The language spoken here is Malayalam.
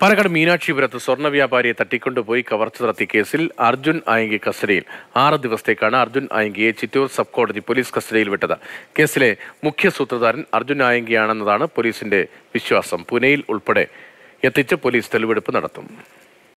പാലക്കാട് മീനാക്ഷിപുരത്ത് സ്വർണ്ണ വ്യാപാരിയെ തട്ടിക്കൊണ്ടുപോയി കവർച്ച നടത്തിയ കേസിൽ അർജുൻ ആയങ്കി കസ്റ്റഡിയിൽ ആറ് ദിവസത്തേക്കാണ് അർജുൻ ആയങ്കിയെ ചിറ്റൂർ സബ് കോടതി പോലീസ് കസ്റ്റഡിയിൽ വിട്ടത് കേസിലെ മുഖ്യ സൂത്രധാരൻ അർജുൻ ആയങ്കിയാണെന്നതാണ് പോലീസിന്റെ വിശ്വാസം പുനെയിൽ ഉൾപ്പെടെ എത്തിച്ച് പോലീസ് തെളിവെടുപ്പ് നടത്തും